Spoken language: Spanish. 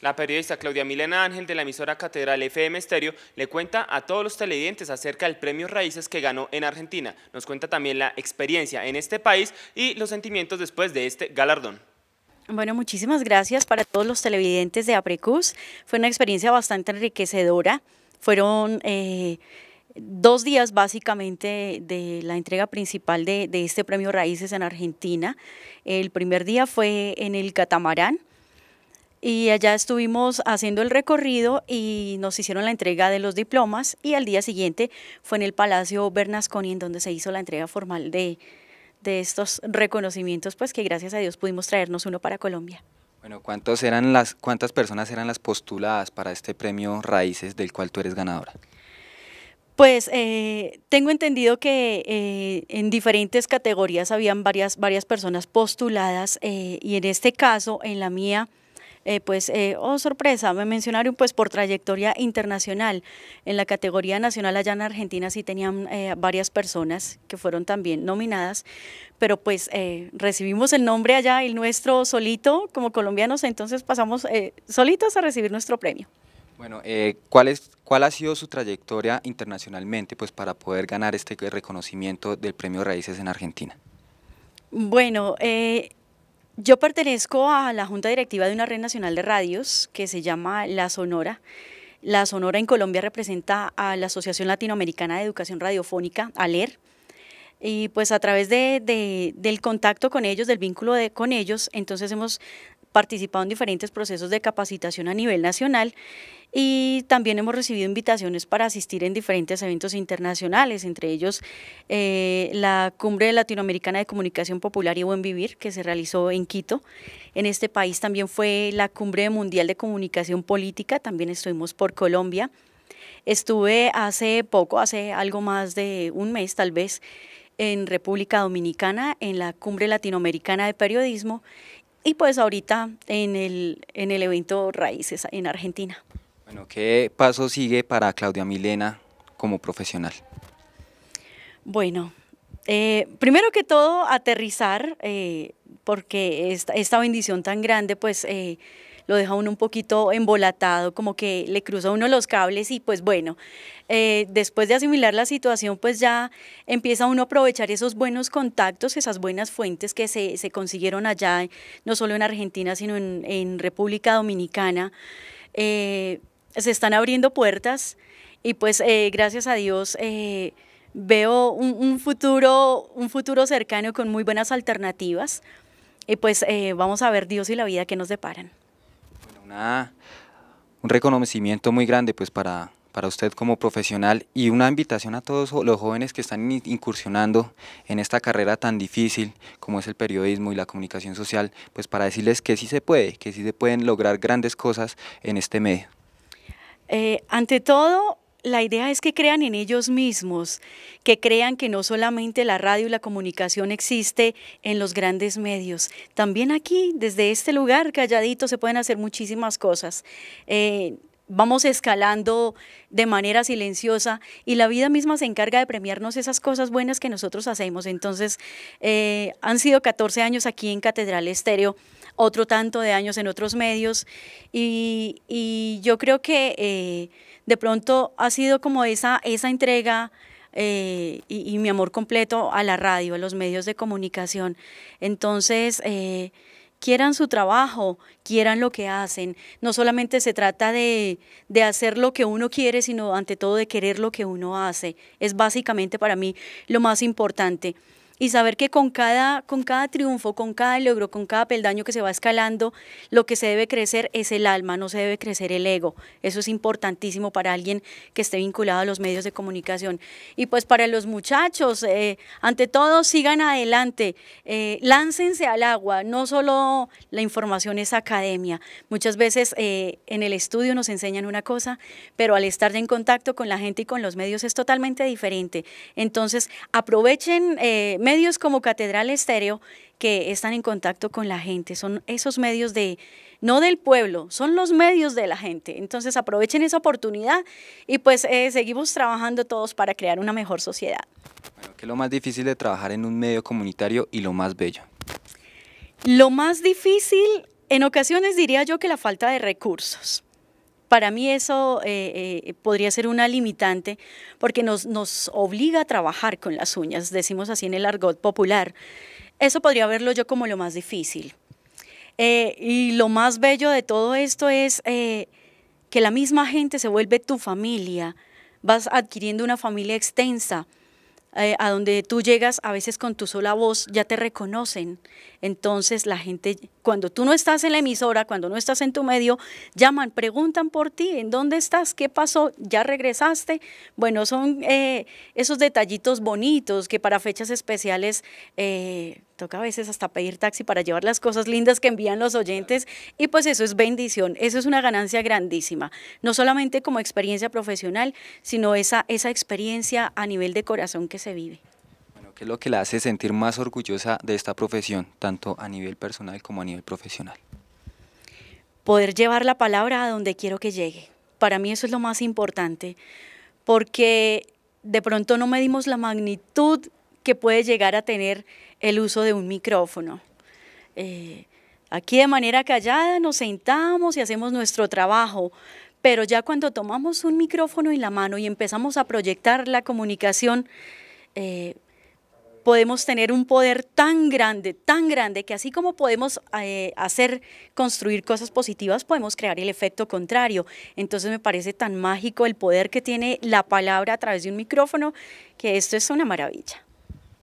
La periodista Claudia Milena Ángel de la emisora Catedral FM Estéreo le cuenta a todos los televidentes acerca del premio Raíces que ganó en Argentina. Nos cuenta también la experiencia en este país y los sentimientos después de este galardón. Bueno, muchísimas gracias para todos los televidentes de Aprecus. Fue una experiencia bastante enriquecedora. Fueron eh, dos días básicamente de la entrega principal de este premio Raíces en Argentina. El primer día fue en el catamarán y allá estuvimos haciendo el recorrido y nos hicieron la entrega de los diplomas y al día siguiente fue en el Palacio Bernasconi en donde se hizo la entrega formal de, estos reconocimientos, pues que gracias a Dios pudimos traernos uno para Colombia. Bueno, ¿cuántos eran las, ¿cuántas personas eran las postuladas para este premio Raíces del cual tú eres ganadora? Pues eh, tengo entendido que eh, en diferentes categorías habían varias, varias personas postuladas eh, y en este caso, en la mía, eh, pues, eh, oh sorpresa, me mencionaron pues por trayectoria internacional. En la categoría nacional allá en Argentina sí tenían eh, varias personas que fueron también nominadas, pero pues recibimos el nombre allá, el nuestro solito como colombianos, entonces pasamos solitos a recibir nuestro premio. Bueno, ¿cuál, es, ¿cuál ha sido su trayectoria internacionalmente pues, para poder ganar este reconocimiento del Premio Raíces en Argentina? Bueno, eh, yo pertenezco a la Junta Directiva de una red nacional de radios que se llama La Sonora. La Sonora en Colombia representa a la Asociación Latinoamericana de Educación Radiofónica, ALER. Y pues a través del contacto con ellos, del vínculo con ellos, entonces hemos participado en diferentes procesos de capacitación a nivel nacional y también hemos recibido invitaciones para asistir en diferentes eventos internacionales, entre ellos eh, la Cumbre Latinoamericana de Comunicación Popular y Buen Vivir, que se realizó en Quito. En este país también fue la Cumbre Mundial de Comunicación Política, también estuvimos por Colombia. Estuve hace poco, hace algo más de un mes tal vez, en República Dominicana, en la Cumbre Latinoamericana de Periodismo, y pues ahorita en el, en el evento Raíces en Argentina. Bueno, ¿qué paso sigue para Claudia Milena como profesional? Bueno, eh, primero que todo aterrizar, eh, porque esta, bendición tan grande pues eh, lo deja uno un poquito embolatado, como que le cruza uno los cables y pues bueno, eh, después de asimilar la situación, pues ya empieza uno a aprovechar esos buenos contactos, esas buenas fuentes que se, consiguieron allá, no solo en Argentina, sino en, República Dominicana. Eh, se están abriendo puertas y pues eh, gracias a Dios veo un, futuro, un futuro cercano con muy buenas alternativas y pues vamos a ver Dios y la vida que nos deparan un reconocimiento muy grande pues para, para usted como profesional y una invitación a todos los jóvenes que están incursionando en esta carrera tan difícil como es el periodismo y la comunicación social, pues para decirles que sí se puede, que sí se pueden lograr grandes cosas en este medio. Eh, ante todo, la idea es que crean en ellos mismos, que crean que no solamente la radio y la comunicación existe en los grandes medios, también aquí, desde este lugar calladito, se pueden hacer muchísimas cosas. Eh, vamos escalando de manera silenciosa y la vida misma se encarga de premiarnos esas cosas buenas que nosotros hacemos. Entonces, eh, han sido 14 años aquí en Catedral Estéreo, otro tanto de años en otros medios y, yo creo que eh, de pronto ha sido como esa, esa entrega. Eh, y, mi amor completo a la radio, a los medios de comunicación. Entonces, quieran su trabajo, quieran lo que hacen. No solamente se trata de, de, hacer lo que uno quiere, sino ante todo de querer lo que uno hace. Es básicamente para mí lo más importante y saber que con cada, con cada triunfo, con cada logro, con cada peldaño que se va escalando, lo que se debe crecer es el alma, no se debe crecer el ego. Eso es importantísimo para alguien que esté vinculado a los medios de comunicación. Y pues para los muchachos, eh, ante todo, sigan adelante, eh, láncense al agua, no solo la información es academia. Muchas veces eh, en el estudio nos enseñan una cosa, pero al estar en contacto con la gente y con los medios es totalmente diferente. Entonces, aprovechen medios como Catedral Estéreo que están en contacto con la gente, son esos medios de, no del pueblo, son los medios de la gente. Entonces aprovechen esa oportunidad y pues eh, seguimos trabajando todos para crear una mejor sociedad. ¿Qué es lo más difícil de trabajar en un medio comunitario y lo más bello? Lo más difícil, en ocasiones diría yo que la falta de recursos para mí eso eh, eh, podría ser una limitante porque nos, nos obliga a trabajar con las uñas, decimos así en el argot popular. Eso podría verlo yo como lo más difícil. Eh, y lo más bello de todo esto es que la misma gente se vuelve tu familia, vas adquiriendo una familia extensa, eh, a donde tú llegas a veces con tu sola voz, ya te reconocen. Entonces la gente, cuando tú no estás en la emisora, cuando no estás en tu medio, llaman, preguntan por ti, ¿en dónde estás? ¿Qué pasó? ¿Ya regresaste? Bueno, son eh, esos detallitos bonitos que para fechas especiales... Eh, toca a veces hasta pedir taxi para llevar las cosas lindas que envían los oyentes y pues eso es bendición, eso es una ganancia grandísima, no solamente como experiencia profesional, sino esa, esa experiencia a nivel de corazón que se vive. Bueno, ¿Qué es lo que la hace sentir más orgullosa de esta profesión, tanto a nivel personal como a nivel profesional? Poder llevar la palabra a donde quiero que llegue. Para mí eso es lo más importante, porque de pronto no medimos la magnitud que puede llegar a tener el uso de un micrófono. Eh, aquí de manera callada nos sentamos y hacemos nuestro trabajo, pero ya cuando tomamos un micrófono en la mano y empezamos a proyectar la comunicación, eh, podemos tener un poder tan grande, tan grande, que así como podemos eh, hacer, construir cosas positivas, podemos crear el efecto contrario. Entonces me parece tan mágico el poder que tiene la palabra a través de un micrófono, que esto es una maravilla.